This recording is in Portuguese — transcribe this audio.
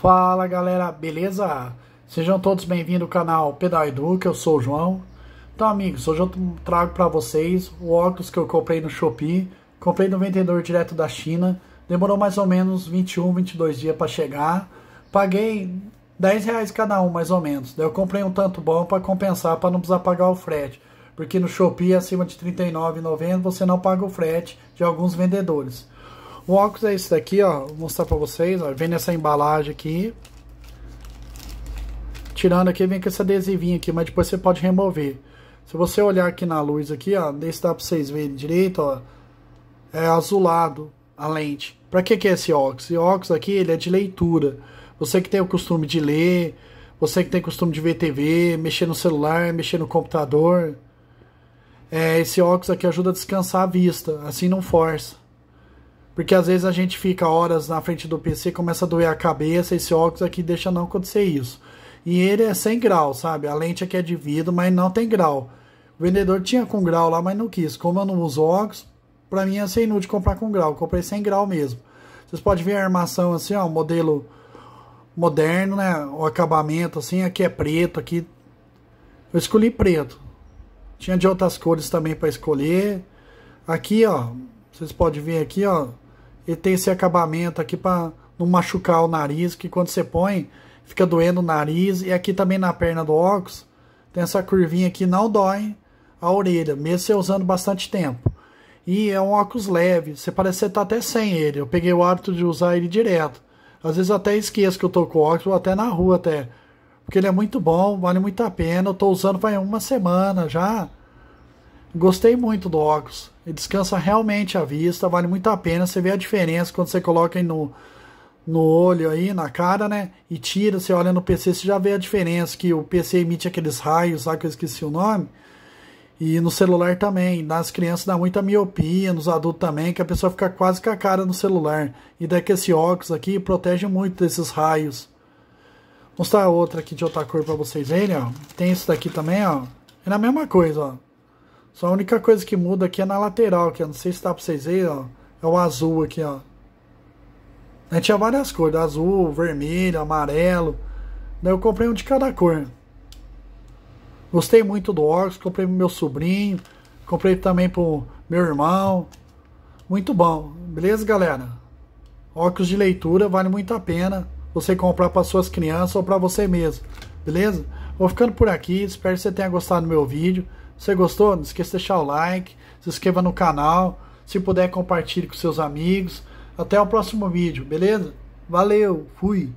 Fala galera, beleza? Sejam todos bem-vindos ao canal Pedal Edu, eu sou o João. Então amigos, hoje eu trago para vocês o óculos que eu comprei no Shopee. Comprei no vendedor direto da China. Demorou mais ou menos 21, 22 dias para chegar. Paguei 10 reais cada um, mais ou menos. Daí eu comprei um tanto bom para compensar, para não precisar pagar o frete. Porque no Shopee, acima de R$39,90, você não paga o frete de alguns vendedores. O óculos é esse daqui, ó. Vou mostrar pra vocês, ó. Vem nessa embalagem aqui. Tirando aqui, vem com esse adesivinho aqui, mas depois você pode remover. Se você olhar aqui na luz aqui, ó, nesse dá pra vocês verem direito, ó. É azulado a lente. Pra que que é esse óculos? Esse óculos aqui, ele é de leitura. Você que tem o costume de ler, você que tem o costume de ver TV, mexer no celular, mexer no computador... É, esse óculos aqui ajuda a descansar a vista, assim não força. Porque às vezes a gente fica horas na frente do PC, começa a doer a cabeça, esse óculos aqui deixa não acontecer isso. E ele é sem grau, sabe? A lente aqui é de vidro, mas não tem grau. O vendedor tinha com grau lá, mas não quis. Como eu não uso óculos, pra mim ia ser inútil comprar com grau. Eu comprei sem grau mesmo. Vocês podem ver a armação assim, ó, modelo moderno, né? O acabamento assim, aqui é preto, aqui eu escolhi preto. Tinha de outras cores também para escolher. Aqui, ó, vocês podem ver aqui, ó, ele tem esse acabamento aqui para não machucar o nariz, que quando você põe, fica doendo o nariz. E aqui também na perna do óculos, tem essa curvinha aqui, não dói a orelha, mesmo você usando bastante tempo. E é um óculos leve, você parece que tá até sem ele. Eu peguei o hábito de usar ele direto. Às vezes até esqueço que eu tô com óculos, ou até na rua até. Porque ele é muito bom, vale muito a pena. Eu tô usando faz uma semana já. Gostei muito do óculos. Ele descansa realmente a vista, vale muito a pena. Você vê a diferença quando você coloca aí no, no olho aí, na cara, né? E tira, você olha no PC, você já vê a diferença que o PC emite aqueles raios sabe que eu esqueci o nome. E no celular também. Nas crianças dá muita miopia, nos adultos também, que a pessoa fica quase com a cara no celular. E daí que esse óculos aqui protege muito desses raios. Vou mostrar outra aqui de outra cor para vocês verem, ó. Tem esse daqui também, ó. É a mesma coisa, ó. Só a única coisa que muda aqui é na lateral, que eu não sei se está pra vocês verem, ó. É o azul aqui, ó. Aí tinha várias cores, azul, vermelho, amarelo. Daí eu comprei um de cada cor. Gostei muito do óculos, comprei pro meu sobrinho, comprei também pro meu irmão. Muito bom, beleza, galera? Óculos de leitura vale muito a pena você comprar para suas crianças ou para você mesmo, beleza? Vou ficando por aqui, espero que você tenha gostado do meu vídeo. Você gostou? Não esqueça de deixar o like, se inscreva no canal, se puder compartilhe com seus amigos. Até o próximo vídeo, beleza? Valeu, fui!